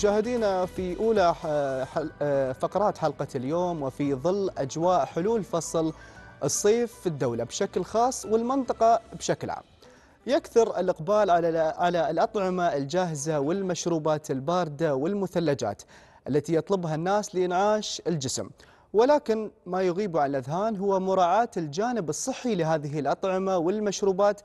مشاهدينا في أولى فقرات حلقة اليوم وفي ظل أجواء حلول فصل الصيف في الدولة بشكل خاص والمنطقة بشكل عام يكثر الإقبال على على الأطعمة الجاهزة والمشروبات الباردة والمثلجات التي يطلبها الناس لإنعاش الجسم ولكن ما يغيب عن الأذهان هو مراعاة الجانب الصحي لهذه الأطعمة والمشروبات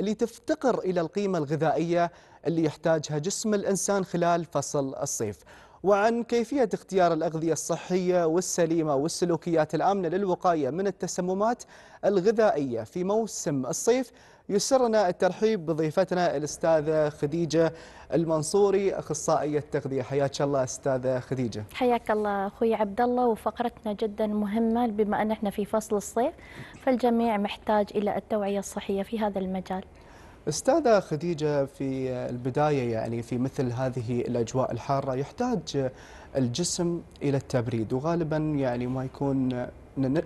اللي تفتقر إلى القيمة الغذائية اللي يحتاجها جسم الإنسان خلال فصل الصيف وعن كيفية اختيار الأغذية الصحية والسليمة والسلوكيات الآمنة للوقاية من التسممات الغذائية في موسم الصيف يسرنا الترحيب بضيفتنا الأستاذة خديجة المنصوري أخصائية تغذية حياك الله أستاذة خديجة حياك الله أخوي عبد الله وفقرتنا جدا مهمة بما أن احنا في فصل الصيف فالجميع محتاج إلى التوعية الصحية في هذا المجال استاذة خديجة في البداية يعني في مثل هذه الأجواء الحارة يحتاج الجسم إلى التبريد وغالبا يعني ما يكون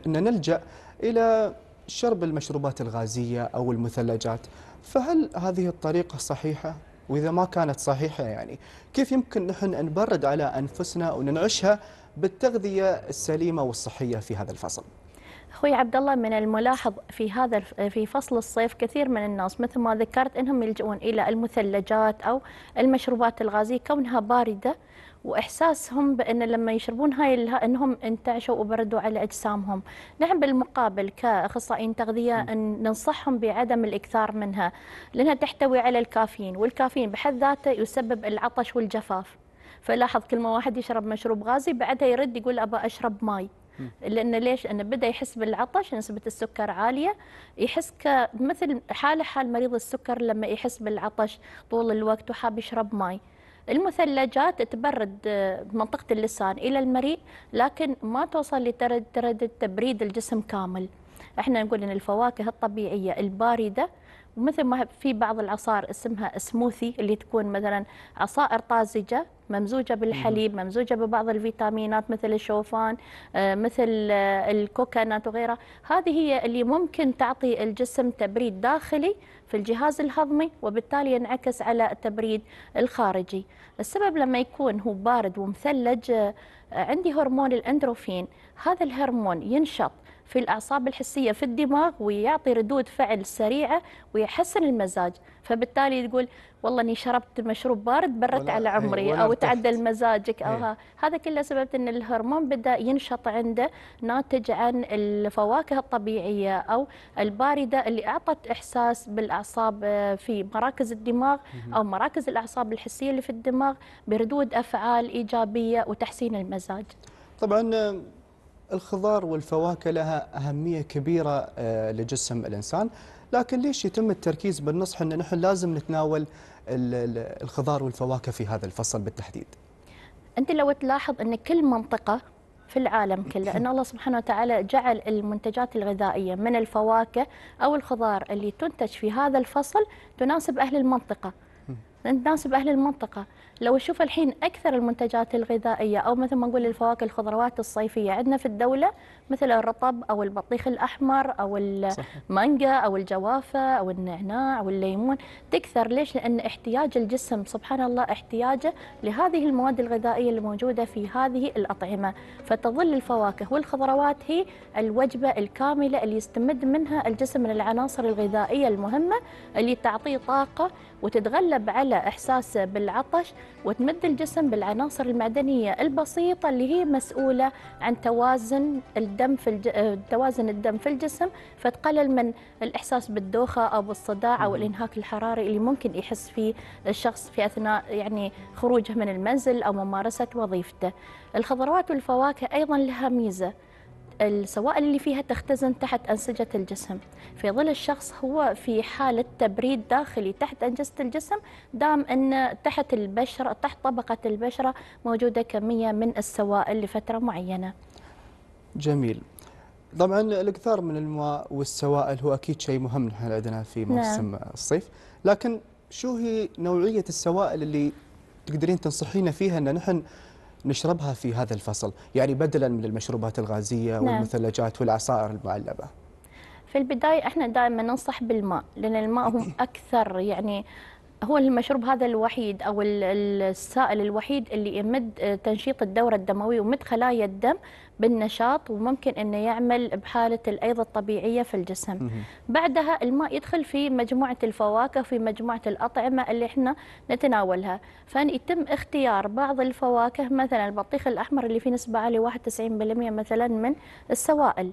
نلجأ إلى شرب المشروبات الغازية أو المثلجات فهل هذه الطريقة صحيحة؟ وإذا ما كانت صحيحة يعني كيف يمكن نحن أن نبرد على أنفسنا وننعشها بالتغذية السليمة والصحية في هذا الفصل؟ اخوي عبد الله من الملاحظ في هذا في فصل الصيف كثير من الناس مثل ما ذكرت انهم يلجؤون الى المثلجات او المشروبات الغازيه كونها بارده واحساسهم بان لما يشربون هاي انهم انتعشوا وبردوا على اجسامهم، نعم بالمقابل كاخصائيين تغذيه ان ننصحهم بعدم الاكثار منها لانها تحتوي على الكافيين، والكافيين بحد ذاته يسبب العطش والجفاف. فلاحظ كل ما واحد يشرب مشروب غازي بعدها يرد يقول ابا اشرب ماي. لان ليش؟ انه بدا يحس بالعطش، نسبه السكر عاليه، يحس مثل حاله حال مريض السكر لما يحس بالعطش طول الوقت وحاب يشرب ماي. المثلجات تبرد آه، منطقه اللسان الى المريء لكن ما توصل لدرجه تبريد الجسم كامل. احنا نقول ان الفواكه الطبيعيه البارده ومثل ما في بعض العصائر اسمها سموثي اللي تكون مثلا عصائر طازجه ممزوجه بالحليب ممزوجه ببعض الفيتامينات مثل الشوفان آه، مثل آه، الكوكانات وغيرها هذه هي اللي ممكن تعطي الجسم تبريد داخلي في الجهاز الهضمي وبالتالي ينعكس على التبريد الخارجي السبب لما يكون هو بارد ومثلج آه، عندي هرمون الاندروفين هذا الهرمون ينشط في الأعصاب الحسية في الدماغ ويعطي ردود فعل سريعة ويحسن المزاج فبالتالي تقول والله اني شربت مشروب بارد برت على إيه، عمري او تعدل مزاجك او إيه. ها. هذا كله سبب ان الهرمون بدا ينشط عنده ناتج عن الفواكه الطبيعيه او البارده اللي اعطت احساس بالاعصاب آه، في مراكز الدماغ او مراكز الاعصاب الحسيه اللي في الدماغ بردود افعال ايجابيه وتحسين المزاج طبعا الخضار والفواكه لها أهمية كبيرة آه، لجسم الإنسان لكن ليش يتم التركيز بالنصح أن نحن لازم نتناول الخضار والفواكه في هذا الفصل بالتحديد أنت لو تلاحظ أن كل منطقة في العالم كله أن الله سبحانه وتعالى جعل المنتجات الغذائية من الفواكه أو الخضار اللي تنتج في هذا الفصل تناسب أهل المنطقة تناسب أهل المنطقة لو نشوف الحين اكثر المنتجات الغذائيه او مثل ما نقول الفواكه الخضروات الصيفيه عندنا في الدوله مثل الرطب أو البطيخ الأحمر أو المانجا أو الجوافة أو النعناع أو الليمون تكثر ليش؟ لأن احتياج الجسم سبحان الله احتياجه لهذه المواد الغذائية الموجوده في هذه الأطعمة فتظل الفواكه والخضروات هي الوجبة الكاملة اللي يستمد منها الجسم من العناصر الغذائية المهمة اللي تعطيه طاقة وتتغلب على إحساسه بالعطش وتمد الجسم بالعناصر المعدنية البسيطة اللي هي مسؤولة عن توازن الجسم الدم في الج... آه، توازن الدم في الجسم فتقلل من الاحساس بالدوخه او الصداع او الانهاك الحراري اللي ممكن يحس فيه الشخص في اثناء يعني خروجه من المنزل او ممارسه وظيفته. الخضروات والفواكه ايضا لها ميزه السوائل اللي فيها تختزن تحت أنسجة الجسم في ظل الشخص هو في حالة تبريد داخلي تحت أنسجة الجسم دام أن تحت البشرة تحت طبقة البشرة موجودة كمية من السوائل لفترة معينة جميل طبعا الاكثار من الماء والسوائل هو اكيد شيء مهم نحن عندنا في نعم. موسم نعم. الصيف لكن شو هي نوعيه السوائل اللي تقدرين تنصحينا فيها ان نحن نشربها في هذا الفصل يعني بدلا من المشروبات الغازيه نعم. والمثلجات والعصائر المعلبه في البدايه احنا دائما ننصح بالماء لان الماء هو اكثر يعني هو المشروب هذا الوحيد او السائل الوحيد اللي يمد تنشيط الدوره الدمويه ومد خلايا الدم بالنشاط وممكن أنه يعمل بحالة الأيض الطبيعية في الجسم بعدها الماء يدخل في مجموعة الفواكه في مجموعة الأطعمة اللي احنا نتناولها فأن يتم اختيار بعض الفواكه مثلا البطيخ الأحمر اللي فيه نسبة عالية 91% مثلا من السوائل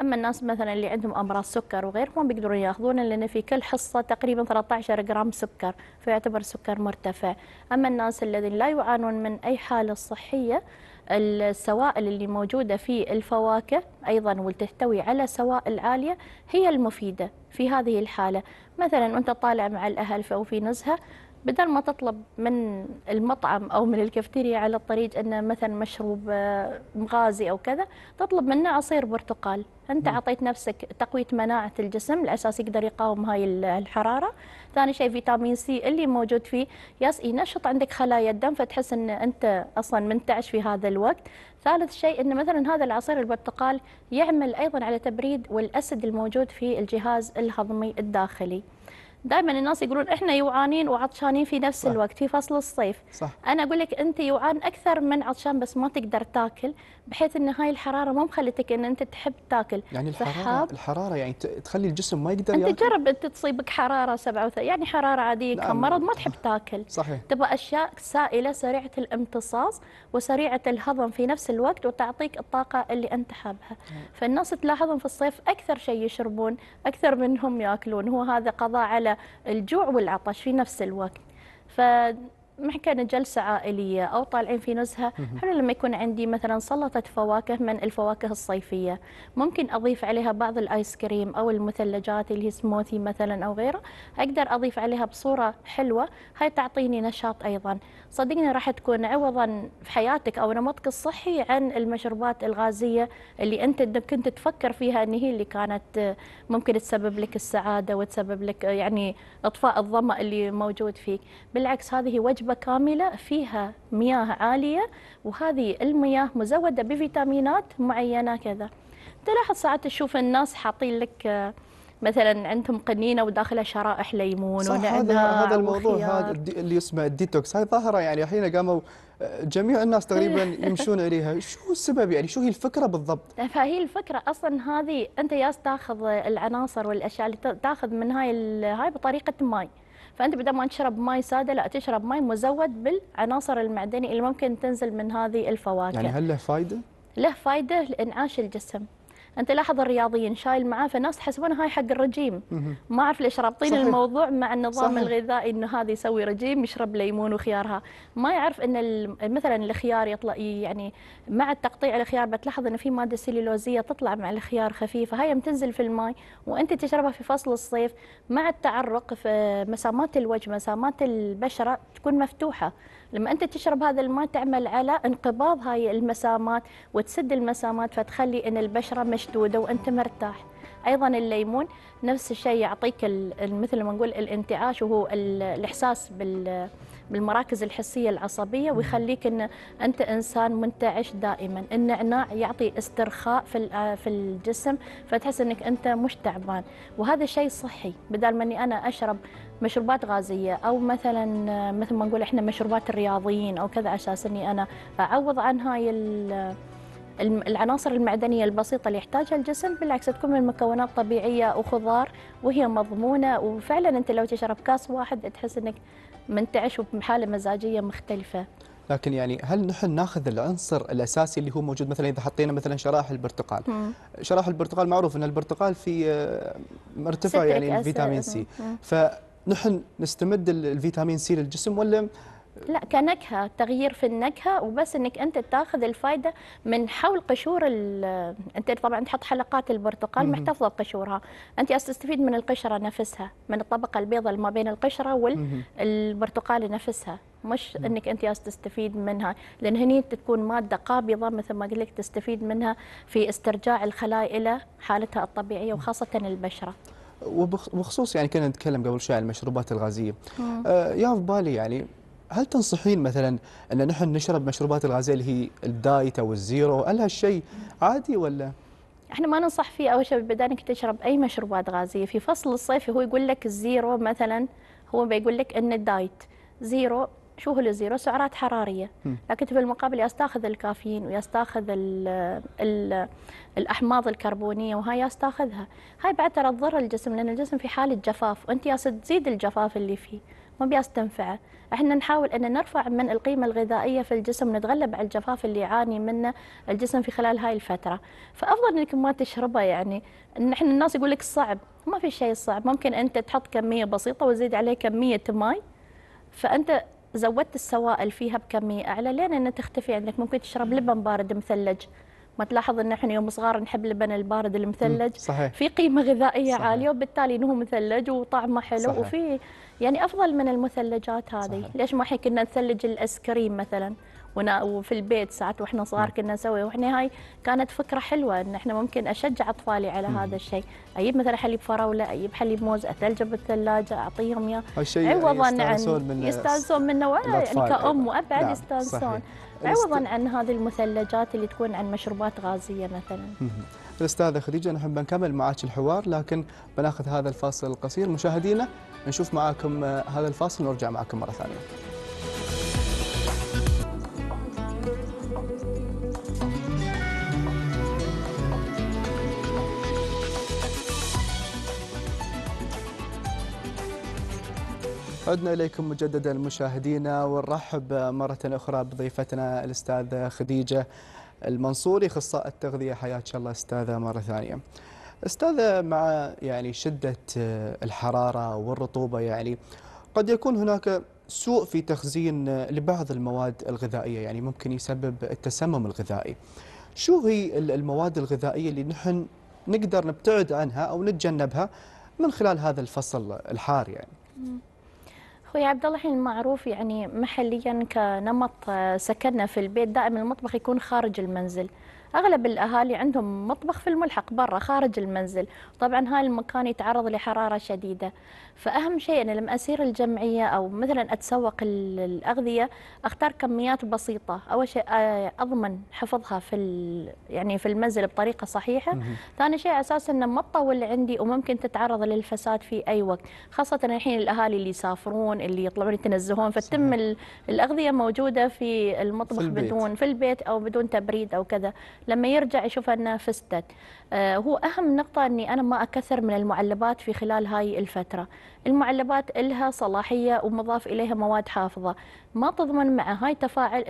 اما الناس مثلا اللي عندهم امراض سكر وغيرهم ما بيقدرون ياخذونه لان في كل حصه تقريبا 13 جرام سكر فيعتبر سكر مرتفع اما الناس الذين لا يعانون من اي حاله صحيه السوائل اللي موجودة في الفواكه أيضا وتحتوي على سوائل عالية هي المفيدة في هذه الحالة مثلا أنت طالع مع الأهل أو في نزهة بدل ما تطلب من المطعم او من الكافتيريا على الطريق انه مثلا مشروب آه، مغازي او كذا تطلب منه عصير برتقال انت اعطيت نفسك تقويه مناعه الجسم اساس يقدر يقاوم هاي الحراره ثاني شيء فيتامين سي اللي موجود فيه يس ينشط إيه، عندك خلايا الدم فتحس ان انت اصلا منتعش في هذا الوقت ثالث شيء ان مثلا هذا العصير البرتقال يعمل ايضا على تبريد والاسد الموجود في الجهاز الهضمي الداخلي دائما الناس يقولون احنا جوعانين وعطشانين في نفس صح. الوقت في فصل الصيف صح. انا اقول لك انت جوعان اكثر من عطشان بس ما تقدر تاكل بحيث ان هاي الحراره ما مخلتك ان انت تحب تاكل يعني الحراره صحاب. الحراره يعني تخلي الجسم ما يقدر انت يأكل. جرب انت تصيبك حراره 37 يعني حراره عاديه كم مرض ما تحب تاكل صحيح تبغى اشياء سائله سريعه الامتصاص وسريعه الهضم في نفس الوقت وتعطيك الطاقه اللي انت حابها فالناس تلاحظهم في الصيف اكثر شيء يشربون اكثر منهم ياكلون هو هذا قضاء على الجوع والعطش في نفس الوقت ف ما كانت جلسة عائلية أو طالعين في نزهة حلو لما يكون عندي مثلا سلطة فواكه من الفواكه الصيفية ممكن أضيف عليها بعض الآيس كريم أو المثلجات اللي هي سموثي مثلا أو غيره أقدر أضيف عليها بصورة حلوة هاي تعطيني نشاط أيضا صدقني راح تكون عوضا في حياتك أو نمطك الصحي عن المشروبات الغازية اللي أنت كنت تفكر فيها أن هي اللي كانت ممكن تسبب لك السعادة وتسبب لك يعني إطفاء الظمأ اللي موجود فيك بالعكس هذه وجبة بنسبة كاملة فيها مياه عالية وهذه المياه مزودة بفيتامينات معينة كذا تلاحظ ساعات تشوف الناس حاطين لك آه، مثلا عندهم قنينه وداخلها شرائح ليمون صح هذا هذا الموضوع هذا اللي يسمى الديتوكس هاي ظاهره يعني الحين قاموا آه، جميع الناس تقريبا يمشون عليها شو السبب يعني شو هي الفكره بالضبط فهي الفكره اصلا هذه انت ياس تاخذ العناصر والاشياء اللي تاخذ من هاي هاي بطريقه ماي فانت بدل ما تشرب ماء ساده لا تشرب ماء مزود بالعناصر المعدنيه اللي ممكن تنزل من هذه الفواكه يعني هل له فائده له فائده لانعاش الجسم انت لاحظ الرياضيين شايل معاه فالناس تحسبون هاي حق الرجيم ما اعرف ليش رابطين الموضوع مع النظام صحيح. الغذائي انه هذا يسوي رجيم يشرب ليمون وخيارها ما يعرف ان مثلا الخيار يطلع يعني مع التقطيع الخيار بتلاحظ انه في ماده سيلولوزيه تطلع مع الخيار خفيفه هاي تنزل في الماء وانت تشربها في فصل الصيف مع التعرق في مسامات الوجه مسامات البشره تكون مفتوحه لما انت تشرب هذا الماء تعمل على انقباض هاي المسامات وتسد المسامات فتخلي ان البشره مشدوده وانت مرتاح ايضا الليمون نفس الشيء يعطيك مثل ما نقول الانتعاش وهو الاحساس بال بالمراكز الحسية العصبية ويخليك أن أنت إنسان منتعش دائما النعناع يعطي استرخاء في في الجسم فتحس أنك أنت مش تعبان وهذا شيء صحي بدل ما أني أنا أشرب مشروبات غازيه او مثلا آه، مثل ما نقول احنا مشروبات الرياضيين او كذا اساس اني انا اعوض عن هاي آه، العناصر المعدنيه البسيطه اللي يحتاجها الجسم بالعكس تكون من مكونات طبيعيه وخضار وهي مضمونه وفعلا انت لو تشرب كاس واحد تحس انك منتعش وبحاله مزاجيه مختلفه. لكن يعني هل نحن ناخذ العنصر الاساسي اللي هو موجود مثلا اذا حطينا مثلا شرائح البرتقال شرائح البرتقال معروف ان البرتقال في آه، مرتفع يعني فيتامين سي مم. ف نحن نستمد الفيتامين سي للجسم ولا لا كنكهه تغيير في النكهه وبس انك انت تاخذ الفائده من حول قشور انت طبعا تحط حلقات البرتقال محتفظه بقشورها انت تستفيد من القشره نفسها من الطبقه البيضاء اللي ما بين القشره والبرتقال نفسها مش انك انت تستفيد منها لان هني تكون ماده قابضه مثل ما قلت لك تستفيد منها في استرجاع الخلايا الى حالتها الطبيعيه وخاصه البشره وبخصوص يعني كنا نتكلم قبل شوي عن المشروبات الغازيه آه يا في بالي يعني هل تنصحين مثلا ان نحن نشرب مشروبات الغازيه اللي هي الدايت او الزيرو هل هالشيء عادي ولا احنا ما ننصح فيه اول شيء بالبدايه انك تشرب اي مشروبات غازيه في فصل الصيف هو يقول لك الزيرو مثلا هو بيقول لك ان الدايت زيرو شو هو الزيرو سعرات حراريه لكن في المقابل يستاخذ الكافيين ويستاخذ الـ الـ الاحماض الكربونيه وهاي يستاخذها هاي بعد ترى تضر الجسم لان الجسم في حاله جفاف وانت يا تزيد الجفاف اللي فيه ما بيستنفعه احنا نحاول ان نرفع من القيمه الغذائيه في الجسم نتغلب على الجفاف اللي يعاني منه الجسم في خلال هاي الفتره فافضل انك ما تشربه يعني نحن الناس يقول لك صعب ما في شيء صعب ممكن انت تحط كميه بسيطه وتزيد عليه كميه ماي فانت زودت السوائل فيها بكميه اعلى لين انها تختفي عندك ممكن تشرب لبن بارد مثلج ما تلاحظ ان احنا يوم صغار نحب اللبن البارد المثلج صحيح. في قيمه غذائيه صحيح. عاليه وبالتالي انه مثلج وطعمه حلو صحيح. وفي يعني افضل من المثلجات هذه صحيح. ليش ما احنا كنا نثلج الايس كريم مثلا وفي البيت ساعات واحنا صغار نعم. كنا نسوي واحنا هاي كانت فكره حلوه ان احنا ممكن اشجع اطفالي على مم. هذا الشيء اجيب مثلا حليب فراوله اجيب حليب موز اثلجه بالثلاجه اعطيهم اياه يستانسون عن يستانسون منه ولا يعني كأم وأب بعد نعم، يستانسون عوضا عن هذه المثلجات اللي تكون عن مشروبات غازيه مثلا الاستاذه خديجه نحب نكمل معاك الحوار لكن بناخذ هذا الفاصل القصير مشاهدينا نشوف معاكم آه، هذا الفاصل ونرجع معاكم مره ثانيه عدنا إليكم مجددا مشاهدينا ونرحب مرة أخرى بضيفتنا الأستاذة خديجة المنصوري اخصائيه التغذية حياك الله أستاذة مرة ثانية أستاذة مع يعني شدة الحرارة والرطوبة يعني قد يكون هناك سوء في تخزين لبعض المواد الغذائية يعني ممكن يسبب التسمم الغذائي شو هي المواد الغذائية اللي نحن نقدر نبتعد عنها أو نتجنبها من خلال هذا الفصل الحار يعني اخوي عبد الله الحين معروف يعني محليا كنمط آه، سكننا في البيت دائما المطبخ يكون خارج المنزل اغلب الاهالي عندهم مطبخ في الملحق برا خارج المنزل طبعا هاي المكان يتعرض لحراره شديده فاهم شيء انا لما اسير الجمعيه او مثلا اتسوق الاغذيه اختار كميات بسيطه اول شيء آه، اضمن حفظها في يعني في المنزل بطريقه صحيحه ثاني شيء اساس انه ما تطول عندي وممكن تتعرض للفساد في اي وقت خاصه الحين الاهالي اللي يسافرون اللي يطلعون يتنزهون فتم الاغذيه موجوده في المطبخ في بدون في البيت او بدون تبريد او كذا لما يرجع يشوف انها فستت آه، هو أهم نقطة أني أنا ما أكثر من المعلبات في خلال هاي الفترة المعلبات إلها صلاحية ومضاف إليها مواد حافظة ما تضمن مع هاي تفاعل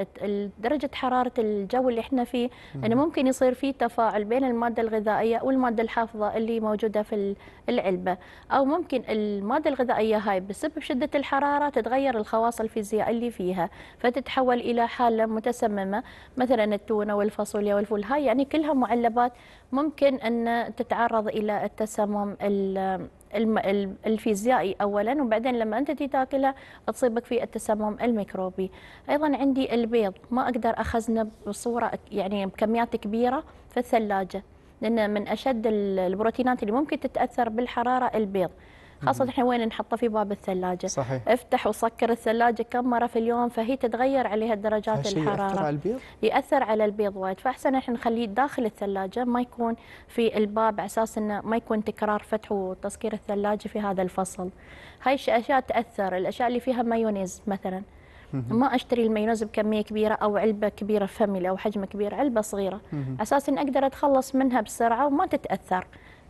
درجة حرارة الجو اللي احنا فيه أنه يعني ممكن يصير فيه تفاعل بين المادة الغذائية والمادة الحافظة اللي موجودة في العلبة أو ممكن المادة الغذائية هاي بسبب شدة الحرارة تتغير الخواص الفيزيائية اللي فيها فتتحول إلى حالة متسممة مثلا التونة والفاصوليا والفول هاي يعني كلها معلبات ممكن يمكن أن تتعرض إلى التسمم الفيزيائي اولا وبعدين لما انت تاكلها تصيبك في التسمم الميكروبي ايضا عندي البيض ما اقدر اخزنه بصوره يعني بكميات كبيره في الثلاجه لان من اشد البروتينات اللي ممكن تتاثر بالحراره البيض خاصه الحين وين نحطه في باب الثلاجه صحيح. افتح وسكر الثلاجه كم مره في اليوم فهي تتغير عليها درجات الحراره يأثر على البيض ياثر على البيض وايد فاحسن احنا نخليه داخل الثلاجه ما يكون في الباب على اساس انه ما يكون تكرار فتح وتسكير الثلاجه في هذا الفصل هاي الاشياء تاثر الاشياء اللي فيها مايونيز مثلا ما اشتري المايونيز بكميه كبيره او علبه كبيره فاميلي او حجم كبير علبه صغيره اساس ان اقدر اتخلص منها بسرعه وما تتاثر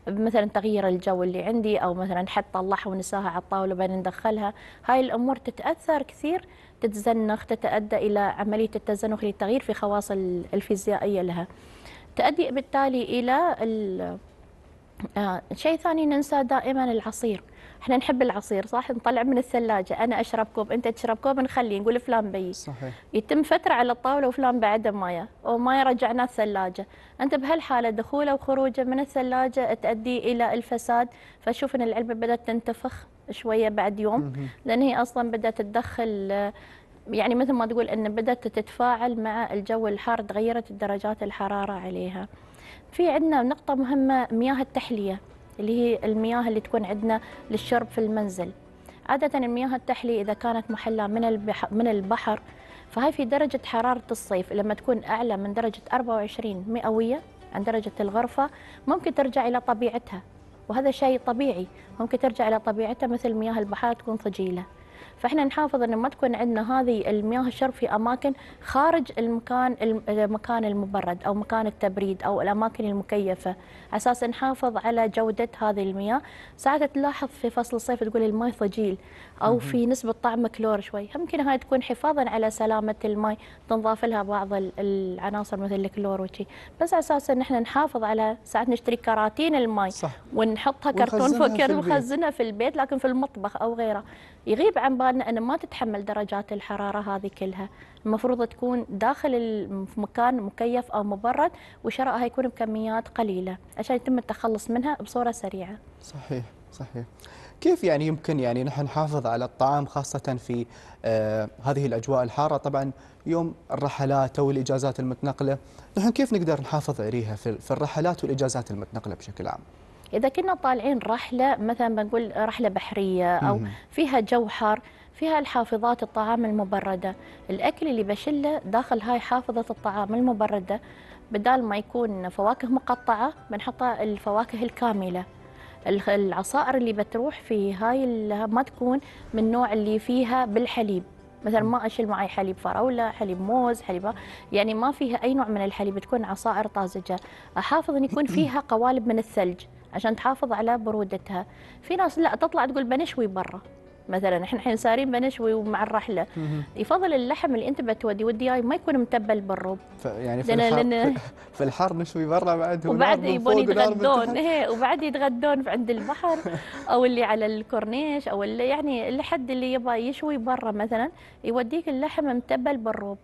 مثلا تغيير الجو اللي عندي او مثلا حتى الله ونساها على الطاوله بعدين ندخلها هاي الامور تتاثر كثير تتزنخ تتادى الى عمليه التزنخ للتغيير في خواص الفيزيائيه لها تؤدي بالتالي الى آه، شيء ثاني ننسى دائما العصير احنا نحب العصير صح نطلع من الثلاجه انا اشرب كوب انت تشرب كوب نخليه نقول فلان بي صحيح. يتم فتره على الطاوله وفلان بعده ماي ومايا رجعناه الثلاجه انت بهالحاله دخوله وخروجه من الثلاجه تؤدي الى الفساد فشوف ان العلبه بدات تنتفخ شويه بعد يوم لان هي اصلا بدات تدخل يعني مثل ما تقول ان بدات تتفاعل مع الجو الحار تغيرت درجات الحراره عليها في عندنا نقطه مهمه مياه التحليه اللي هي المياه اللي تكون عندنا للشرب في المنزل عادة المياه التحلي إذا كانت محلة من البحر, من البحر فهي في درجة حرارة الصيف لما تكون أعلى من درجة 24 مئوية عن درجة الغرفة ممكن ترجع إلى طبيعتها وهذا شيء طبيعي ممكن ترجع إلى طبيعتها مثل مياه البحار تكون ثجيلة فاحنا نحافظ انه ما تكون عندنا هذه المياه الشرب في اماكن خارج المكان المكان المبرد او مكان التبريد او الاماكن المكيفه على اساس نحافظ على جوده هذه المياه ساعات تلاحظ في فصل الصيف تقول الماء ثجيل او في نسبه طعم كلور شوي يمكن هاي تكون حفاظا على سلامه الماء تنضاف لها بعض العناصر مثل الكلور وشي بس على اساس ان احنا نحافظ على ساعات نشتري كراتين الماء صح. ونحطها كرتون فكر نخزنها في البيت لكن في المطبخ او غيره يغيب عن بالنا أن ما تتحمل درجات الحرارة هذه كلها المفروض تكون داخل مكان مكيف أو مبرد وشرائها يكون بكميات قليلة عشان يتم التخلص منها بصورة سريعة صحيح صحيح كيف يعني يمكن يعني نحن نحافظ على الطعام خاصة في آه هذه الأجواء الحارة طبعا يوم الرحلات أو الإجازات المتنقلة نحن كيف نقدر نحافظ عليها في الرحلات والإجازات المتنقلة بشكل عام؟ إذا كنا طالعين رحلة مثلا بنقول رحلة بحرية أو فيها جو حار فيها الحافظات الطعام المبردة الأكل اللي بشله داخل هاي حافظة الطعام المبردة بدال ما يكون فواكه مقطعة بنحط الفواكه الكاملة العصائر اللي بتروح في هاي ما تكون من نوع اللي فيها بالحليب مثلا ما اشيل معي حليب فراوله، حليب موز، حليب يعني ما فيها اي نوع من الحليب تكون عصائر طازجه، احافظ ان يكون فيها قوالب من الثلج. عشان تحافظ على برودتها في ناس لا تطلع تقول بنشوي برا مثلا احنا الحين سارين بنشوي ومع الرحله يفضل اللحم اللي انت بتودي ودي ما يكون متبل بالرب يعني في الحر في الحر نشوي برا بعد وبعد يبون يتغدون ايه وبعد يتغدون عند البحر او اللي على الكورنيش او اللي يعني لحد اللي, اللي يبغى يشوي برا مثلا يوديك اللحم متبل بالرب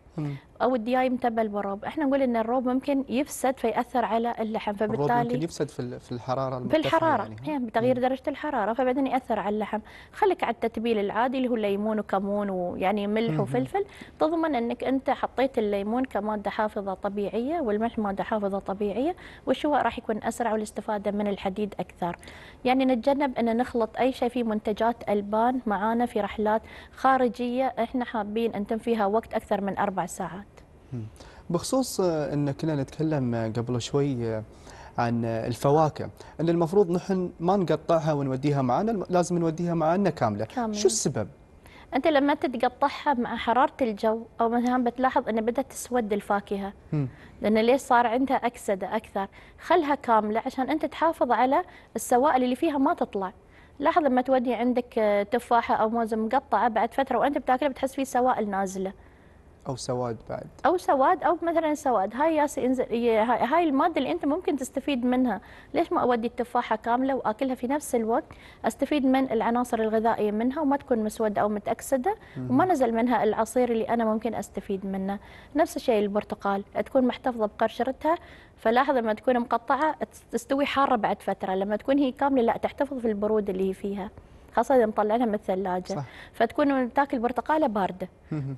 او الدياي متبل البروب احنا نقول ان الروب ممكن يفسد فياثر على اللحم فبالتالي ممكن يفسد في الحراره في الحراره يعني. يعني بتغيير درجه الحراره فبعدين ياثر على اللحم خليك على التتبيل العادي اللي هو ليمون وكمون ويعني ملح وفلفل تضمن انك انت حطيت الليمون كماده حافظه طبيعيه والملح ماده حافظه طبيعيه والشواء راح يكون اسرع والاستفاده من الحديد اكثر يعني نتجنب ان نخلط اي شيء في منتجات البان معانا في رحلات خارجيه احنا حابين نتم فيها وقت اكثر من اربع ساعات بخصوص آه، أن كنا نتكلم آه، قبل شوي آه، عن الفواكه أن المفروض نحن ما نقطعها ونوديها معنا لازم نوديها معنا كاملة كامل. شو السبب؟ انت لما انت تقطعها مع حراره الجو او مثلا بتلاحظ ان بدات تسود الفاكهه لان ليش صار عندها اكسده اكثر خلها كامله عشان انت تحافظ على السوائل اللي فيها ما تطلع لاحظ لما تودي عندك تفاحه او موز مقطعه بعد فتره وانت بتاكلها بتحس في سوائل نازله او سواد بعد او سواد او مثلا سواد هاي ياس انزل هاي الماده اللي انت ممكن تستفيد منها ليش ما اودي التفاحه كامله واكلها في نفس الوقت استفيد من العناصر الغذائيه منها وما تكون مسوده او متاكسده وما نزل منها العصير اللي انا ممكن استفيد منه نفس الشيء البرتقال تكون محتفظه بقشرتها فلاحظ لما تكون مقطعه تستوي حاره بعد فتره لما تكون هي كامله لا تحتفظ في البرود اللي هي فيها خاصه اذا مطلعينها من الثلاجه صح. فتكون تاكل برتقاله بارده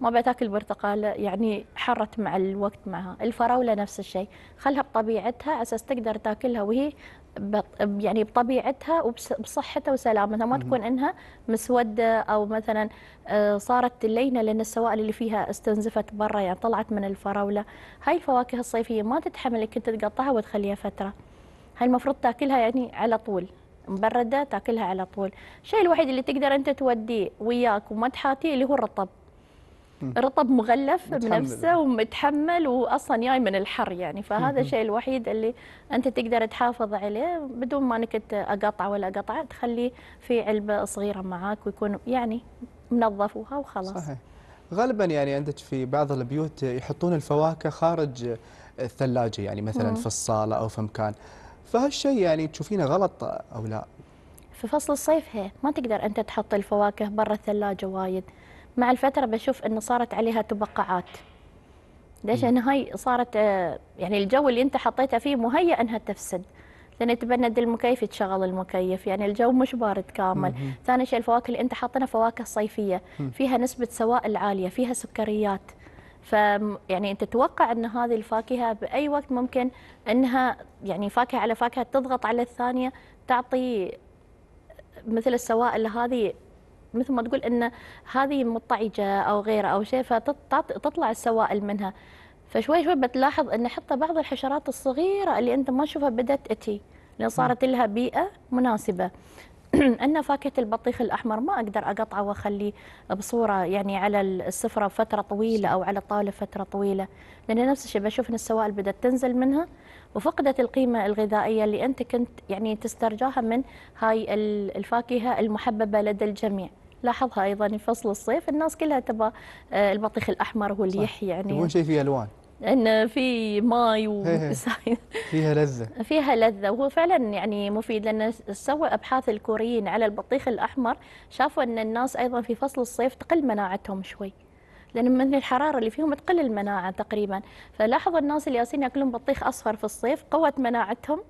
ما بتاكل برتقاله يعني حرت مع الوقت معها الفراوله نفس الشيء خلها بطبيعتها على اساس تقدر تاكلها وهي يعني بطبيعتها وبصحتها وسلامتها ما تكون انها مسوده او مثلا آه، صارت لينه لان السوائل اللي فيها استنزفت برا يعني طلعت من الفراوله هاي الفواكه الصيفيه ما تتحمل انك انت تقطعها وتخليها فتره هاي المفروض تاكلها يعني على طول مبرده تاكلها على طول الشيء الوحيد اللي تقدر انت توديه وياك وما تحاتيه اللي هو الرطب رطب مغلف بنفسه ومتحمل واصلا جاي من الحر يعني فهذا الشيء الوحيد اللي انت تقدر تحافظ عليه بدون ما انك اقطعه ولا اقطعه تخليه في علبه صغيره معاك ويكون يعني منظفوها وخلاص صحيح غالبا يعني عندك في بعض البيوت يحطون الفواكه خارج الثلاجه يعني مثلا مم. في الصاله او في مكان فهالشيء يعني تشوفينه غلط او لا؟ في فصل الصيف هي ما تقدر انت تحط الفواكه برا الثلاجه وايد مع الفتره بشوف انه صارت عليها تبقعات ليش؟ لان هاي صارت آه، يعني الجو اللي انت حطيتها فيه مهيئ انها تفسد لان تبند المكيف تشغل المكيف يعني الجو مش بارد كامل ثاني شيء الفواكه اللي انت حاطينها فواكه صيفيه فيها نسبه سوائل عاليه فيها سكريات ف يعني تتوقع ان هذه الفاكهه باي وقت ممكن انها يعني فاكهه على فاكهه تضغط على الثانيه تعطي مثل السوائل هذه مثل ما تقول ان هذه مضطعجه او غيره او شيء فتطلع السوائل منها فشوي شوي بتلاحظ ان حتى بعض الحشرات الصغيره اللي انت ما تشوفها بدات تاتي لان نعم. صارت لها بيئه مناسبه أن فاكهة البطيخ الأحمر ما أقدر أقطعه وأخليه بصورة يعني على السفرة فترة طويلة أو على الطاولة فترة طويلة لأن نفس الشيء بشوف أن السوائل بدأت تنزل منها وفقدت القيمة الغذائية اللي أنت كنت يعني تسترجعها من هاي الفاكهة المحببة لدى الجميع لاحظها ايضا في فصل الصيف الناس كلها تبى آه، البطيخ الاحمر هو اللي يحيى يعني يبون شيء فيه الوان ان في ماي فيها لذه فيها لذه وهو فعلا يعني مفيد لان سوى ابحاث الكوريين على البطيخ الاحمر شافوا ان الناس ايضا في فصل الصيف تقل مناعتهم شوي لان من الحراره اللي فيهم تقل المناعه تقريبا فلاحظوا الناس اللي ياسين ياكلون بطيخ اصفر في الصيف قوت مناعتهم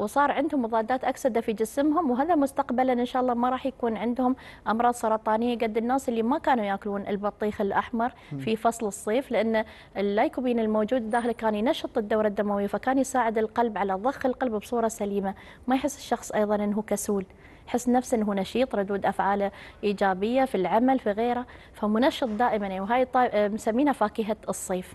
وصار عندهم مضادات اكسده في جسمهم وهذا مستقبلا ان شاء الله ما راح يكون عندهم امراض سرطانيه قد الناس اللي ما كانوا ياكلون البطيخ الاحمر في فصل الصيف لان اللايكوبين الموجود داخله كان ينشط الدوره الدمويه فكان يساعد القلب على ضخ القلب بصوره سليمه ما يحس الشخص ايضا انه كسول يحس نفسه انه نشيط ردود افعاله ايجابيه في العمل في غيره فمنشط دائما يعني آه، مسمينها فاكهه الصيف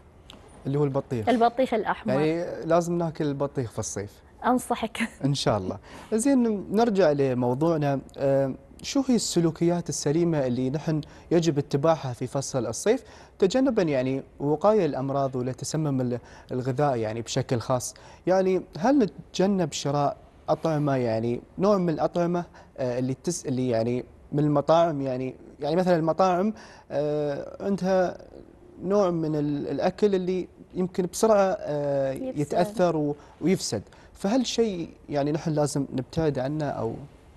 اللي هو البطيخ البطيخ الاحمر يعني لازم ناكل البطيخ في الصيف انصحك ان شاء الله زين نرجع لموضوعنا آه، شو هي السلوكيات السليمة اللي نحن يجب اتباعها في فصل الصيف تجنبا يعني وقاية الأمراض ولتسمم الغذاء يعني بشكل خاص يعني هل نتجنب شراء أطعمة يعني نوع من الأطعمة آه، اللي تس اللي يعني من المطاعم يعني يعني مثلا المطاعم آه، عندها نوع من الأكل اللي يمكن بسرعة يتأثر ويفسد فهل شيء يعني نحن لازم نبتعد عنه أو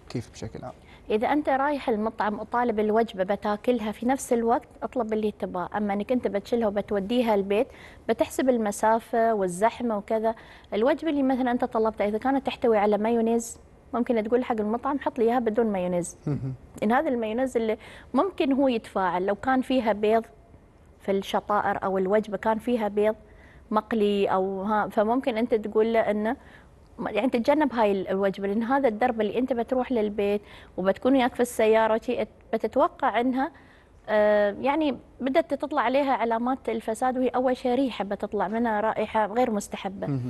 كيف بشكل عام؟ إذا أنت رايح المطعم وطالب الوجبة بتاكلها في نفس الوقت اطلب اللي تباه، أما أنك أنت بتشيلها وبتوديها البيت بتحسب المسافة والزحمة وكذا، الوجبة اللي مثلا أنت طلبتها إذا كانت تحتوي على مايونيز ممكن تقول حق المطعم حط لي اياها بدون مايونيز ان هذا المايونيز اللي ممكن هو يتفاعل لو كان فيها بيض في الشطائر او الوجبه كان فيها بيض مقلي او ها فممكن انت تقول له انه يعني تتجنب هاي الوجبه لان هذا الدرب اللي انت بتروح للبيت وبتكون وياك في السياره بتتوقع انها آه، يعني بدأت تطلع عليها علامات الفساد وهي أول شيء ريحة بتطلع منها رائحة غير مستحبة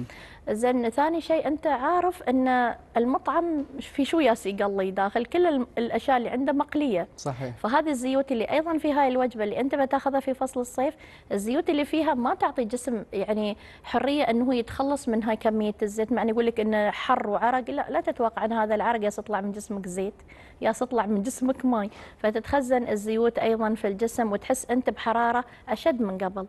زين ثاني شيء أنت عارف أن المطعم في شو ياسي قلي داخل كل الأشياء اللي عنده مقلية صحيح فهذه الزيوت اللي أيضا في هاي الوجبة اللي أنت بتاخذها في فصل الصيف الزيوت اللي فيها ما تعطي جسم يعني حرية أنه يتخلص من هاي كمية الزيت معني يقول لك أنه حر وعرق لا لا تتوقع أن هذا العرق ياس يطلع من جسمك زيت يا يطلع من جسمك ماي فتتخزن الزيوت أيضا في الجسم وتحس أنت بحرارة أشد من قبل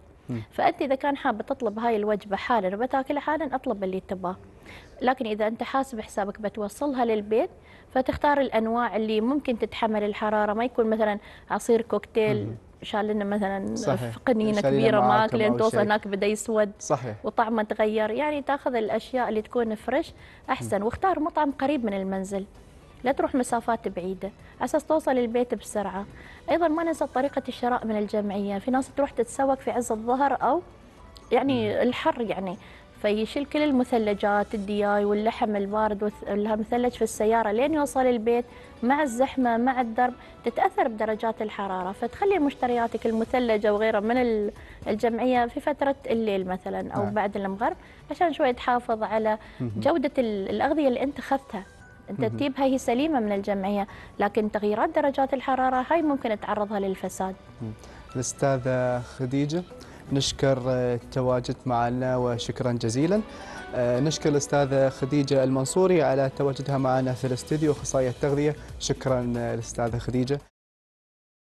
فانت اذا كان حابه تطلب هاي الوجبه حالا وبتاكلها حالا اطلب اللي تباه لكن اذا انت حاسب حسابك بتوصلها للبيت فتختار الانواع اللي ممكن تتحمل الحراره ما يكون مثلا عصير كوكتيل شال لنا مثلا صحيح. قنينه كبيره معك لين توصل هناك بدا يسود صحيح. وطعمه تغير يعني تاخذ الاشياء اللي تكون فريش احسن واختار مطعم قريب من المنزل لا تروح مسافات بعيدة أساس توصل البيت بسرعة أيضا ما ننسى طريقة الشراء من الجمعية في ناس تروح تتسوق في عز الظهر أو يعني الحر يعني فيشيل كل المثلجات الدياي واللحم البارد والمثلج في السيارة لين يوصل البيت مع الزحمة مع الدرب تتأثر بدرجات الحرارة فتخلي مشترياتك المثلجة وغيرها من الجمعية في فترة الليل مثلا أو نعم. بعد المغرب عشان شوي تحافظ على جودة الأغذية اللي أنت أخذتها الترتيب هي سليمة من الجمعية لكن تغييرات درجات الحرارة هاي ممكن تعرضها للفساد الأستاذة خديجة نشكر التواجد آه، معنا وشكرا جزيلا آه، نشكر الأستاذة خديجة المنصوري على تواجدها معنا في الاستديو أخصائية التغذية شكرا آه، الأستاذة خديجة